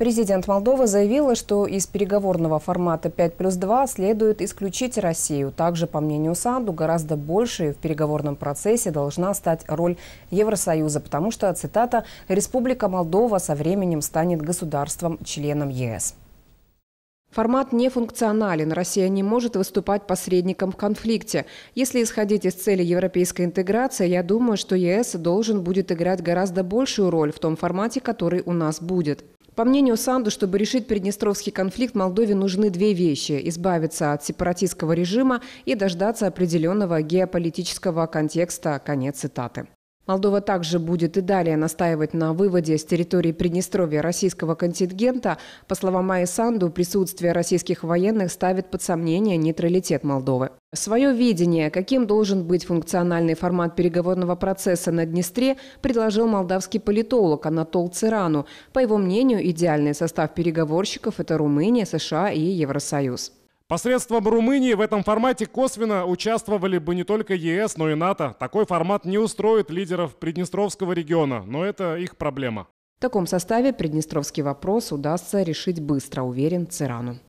Президент Молдовы заявила, что из переговорного формата 5 плюс 2 следует исключить Россию. Также, по мнению Санду, гораздо больше в переговорном процессе должна стать роль Евросоюза, потому что, цитата, «Республика Молдова со временем станет государством-членом ЕС». Формат нефункционален. Россия не может выступать посредником в конфликте. Если исходить из цели европейской интеграции, я думаю, что ЕС должен будет играть гораздо большую роль в том формате, который у нас будет. По мнению Санду, чтобы решить приднестровский конфликт, Молдове нужны две вещи – избавиться от сепаратистского режима и дождаться определенного геополитического контекста. Конец цитаты. Молдова также будет и далее настаивать на выводе с территории Приднестровья российского контингента. По словам Майи Санду, присутствие российских военных ставит под сомнение нейтралитет Молдовы. Свое видение, каким должен быть функциональный формат переговорного процесса на Днестре, предложил молдавский политолог Анатол Цирану. По его мнению, идеальный состав переговорщиков – это Румыния, США и Евросоюз. Посредством Румынии в этом формате косвенно участвовали бы не только ЕС, но и НАТО. Такой формат не устроит лидеров Приднестровского региона, но это их проблема. В таком составе приднестровский вопрос удастся решить быстро, уверен Цирану.